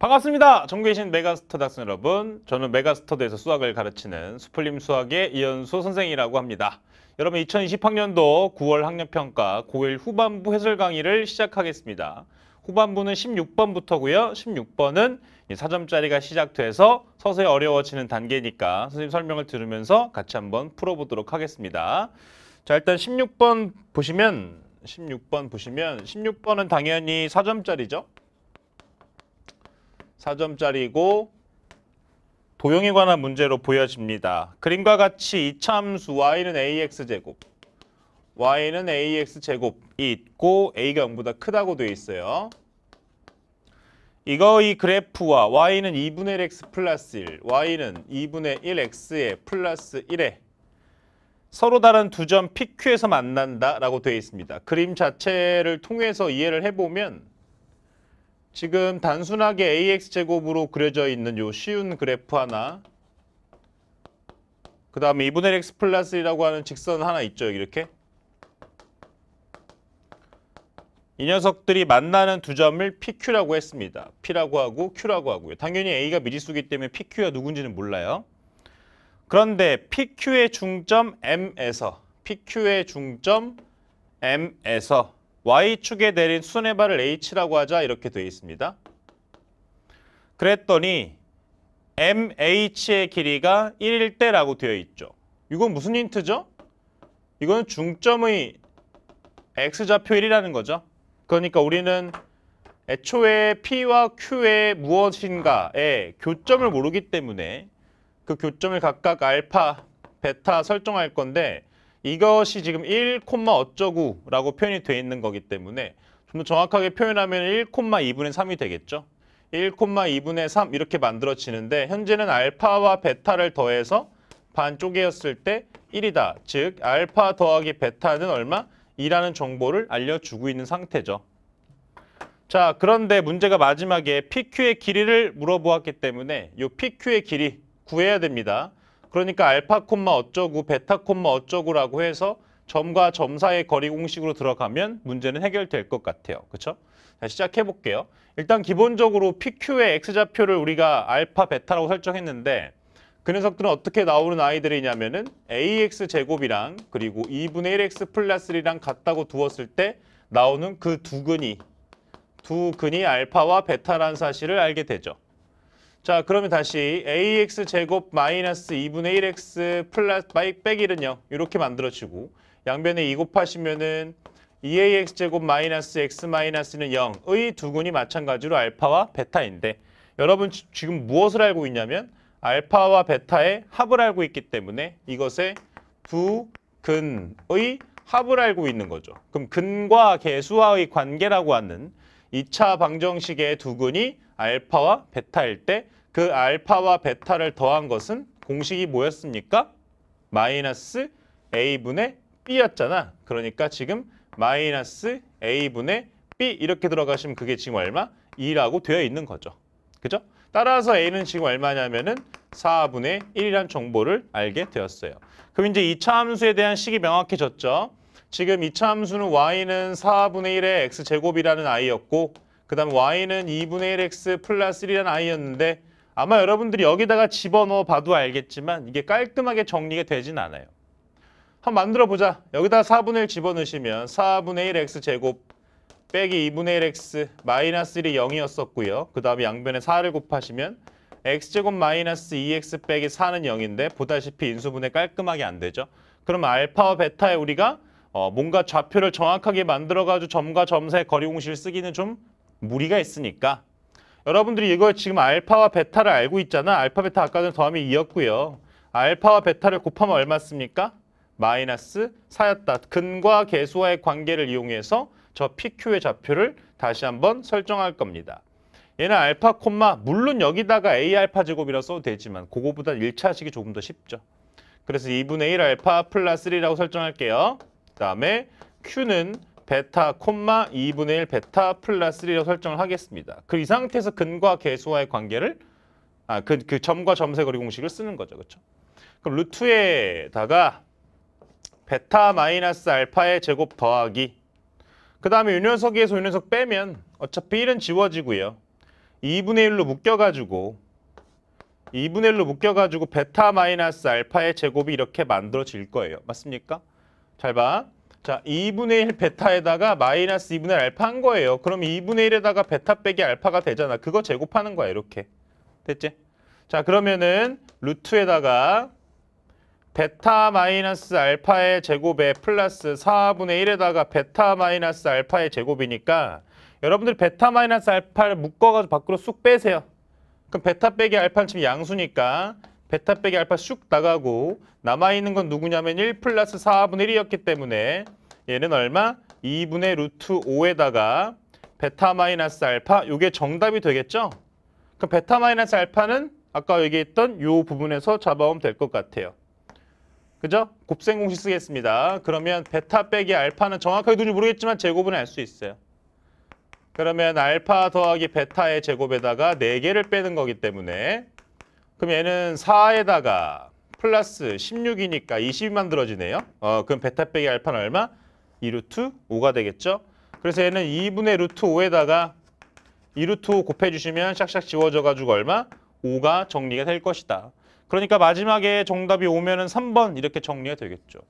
반갑습니다. 전국계신 메가스터 닥스 여러분. 저는 메가스터드에서 수학을 가르치는 수풀림 수학의 이현수 선생이라고 합니다. 여러분 2020학년도 9월 학력평가 고1 후반부 해설 강의를 시작하겠습니다. 후반부는 16번부터고요. 16번은 4점짜리가 시작돼서 서서히 어려워지는 단계니까 선생님 설명을 들으면서 같이 한번 풀어보도록 하겠습니다. 자 일단 16번 보시면 16번 보시면 16번은 당연히 4점짜리죠. 4점짜리고 도형에 관한 문제로 보여집니다. 그림과 같이 이참수 y는 ax제곱, y는 ax제곱이 있고 a가 0보다 크다고 되어 있어요. 이거 이 그래프와 y는 2분의 1x 플러스 1, y는 2분의 1x에 플러스 1에 서로 다른 두 점 PQ에서 만난다라고 되어 있습니다. 그림 자체를 통해서 이해를 해보면 지금 단순하게 ax제곱으로 그려져 있는 요 쉬운 그래프 하나 그 다음에 2분의 x 플러스 1이라고 하는 직선 하나 있죠 이렇게 이 녀석들이 만나는 두 점을 PQ라고 했습니다. P라고 하고 Q라고 하고요. 당연히 A가 미리수기 때문에 PQ가 누군지는 몰라요. 그런데 PQ의 중점 M에서 PQ의 중점 M에서 Y축에 내린 순회발을 H라고 하자 이렇게 되어 있습니다. 그랬더니 MH의 길이가 1일 때라고 되어 있죠. 이건 무슨 힌트죠? 이건 중점의 X좌표 1이라는 거죠. 그러니까 우리는 애초에 P와 Q의 무엇인가의 교점을 모르기 때문에 그 교점을 각각 알파, 베타 설정할 건데 이것이 지금 1, 어쩌구라고 표현이 돼 있는 거기 때문에 좀 더 정확하게 표현하면 1, 2분의 3이 되겠죠. 1, 2분의 3 이렇게 만들어지는데 현재는 알파와 베타를 더해서 반쪽이었을때 1이다. 즉 알파 더하기 베타는 얼마? 2라는 정보를 알려주고 있는 상태죠. 자 그런데 문제가 마지막에 PQ의 길이를 물어보았기 때문에 이 PQ의 길이 구해야 됩니다. 그러니까 알파 콤마 어쩌고 베타 콤마 어쩌고라고 해서 점과 점 사이의 거리 공식으로 들어가면 문제는 해결될 것 같아요. 그렇죠? 자, 시작해 볼게요. 일단 기본적으로 PQ의 x좌표를 우리가 알파 베타라고 설정했는데 그 녀석들은 어떻게 나오는 아이들이냐면은 ax 제곱이랑 그리고 2분의 1x 플러스 1이랑 같다고 두었을 때 나오는 그 두 근이 두 근이 알파와 베타라는 사실을 알게 되죠. 자 그러면 다시 ax 제곱 마이너스 2분의 1x 플러스 빼기 1은요 이렇게 만들어지고 양변에 2 곱하시면은 2ax 제곱 마이너스 x 마이너스는 0의 두근이 마찬가지로 알파와 베타인데 여러분 지금 무엇을 알고 있냐면 알파와 베타의 합을 알고 있기 때문에 이것의 두근의 합을 알고 있는 거죠. 그럼 근과 개수와의 관계라고 하는 2차 방정식의 두근이 알파와 베타일 때 그 알파와 베타를 더한 것은 공식이 뭐였습니까? 마이너스 A분의 B였잖아. 그러니까 지금 마이너스 A분의 B 이렇게 들어가시면 그게 지금 얼마? 2라고 되어 있는 거죠. 그죠? 따라서 A는 지금 얼마냐면은 4분의 1이라는 정보를 알게 되었어요. 그럼 이제 2차 함수에 대한 식이 명확해졌죠. 지금 이차함수는 y는 4분의 1의 x제곱이라는 i였고 그 다음 y는 2분의 1x 플러스 1이라는 i였는데 아마 여러분들이 여기다가 집어넣어 봐도 알겠지만 이게 깔끔하게 정리가 되진 않아요. 한번 만들어 보자. 여기다 4분의 1 집어넣으시면 4분의 1 x제곱 빼기 2분의 1 x 마이너스 1이 0이었었고요. 그 다음에 양변에 4를 곱하시면 x제곱 마이너스 2x 빼기 4는 0인데 보다시피 인수분해 깔끔하게 안 되죠. 그럼 알파와 베타에 우리가 어, 뭔가 좌표를 정확하게 만들어가지고 점과 점 사이 거리 공식을 쓰기는 좀 무리가 있으니까 여러분들이 이걸 지금 알파와 베타를 알고 있잖아. 알파, 베타 아까 전 더하면 2였고요. 알파와 베타를 곱하면 얼마 씁니까? 마이너스 4였다. 근과 계수와의 관계를 이용해서 저 PQ의 좌표를 다시 한번 설정할 겁니다. 얘는 알파 콤마 물론 여기다가 A 알파 제곱이라 써도 되지만 그거보다 1차식이 조금 더 쉽죠. 그래서 2분의 1 알파 플러스 1라고 설정할게요. 그다음에 Q는 베타 콤마 2분의 1 베타 플러스 1이라고 설정을 하겠습니다. 그 이 상태에서 근과 계수와의 관계를 아, 그, 그 점과 점세 거리 공식을 쓰는 거죠. 그렇죠? 그럼 루트에다가 베타 마이너스 알파의 제곱 더하기 그 다음에 이 녀석에서 이 녀석 빼면 어차피 1은 지워지고요. 2분의 1로 묶여가지고 2분의 1로 묶여가지고 베타 마이너스 알파의 제곱이 이렇게 만들어질 거예요. 맞습니까? 잘 봐. 자, 2분의 1 베타에다가 마이너스 2분의 1 알파 한 거예요. 그럼 2분의 1에다가 베타 빼기 알파가 되잖아. 그거 제곱하는 거야, 이렇게. 됐지? 자, 그러면은 루트에다가 베타 마이너스 알파의 제곱에 플러스 4분의 1에다가 베타 마이너스 알파의 제곱이니까 여러분들 베타 마이너스 알파를 묶어가지고 밖으로 쑥 빼세요. 그럼 베타 빼기 알파는 지금 양수니까 베타 빼기 알파 쑥 나가고 남아있는 건 누구냐면 1 플러스 4분의 1이었기 때문에 얘는 얼마? 2분의 루트 5에다가 베타 마이너스 알파 이게 정답이 되겠죠? 그럼 베타 마이너스 알파는 아까 얘기했던 이 부분에서 잡아오면 될 것 같아요. 그죠? 곱셈 공식 쓰겠습니다. 그러면 베타 빼기 알파는 정확하게 누군지 모르겠지만 제곱은 알 수 있어요. 그러면 알파 더하기 베타의 제곱에다가 4개를 빼는 거기 때문에 그럼 얘는 4에다가 플러스 16이니까 20만 들어지네요. 어, 그럼 베타 빼기 알파는 얼마? 2루트 5가 되겠죠? 그래서 얘는 2분의 루트 5에다가 2루트 5 곱해주시면 샥샥 지워져가지고 얼마? 5가 정리가 될 것이다. 그러니까 마지막에 정답이 오면은 3번 이렇게 정리가 되겠죠.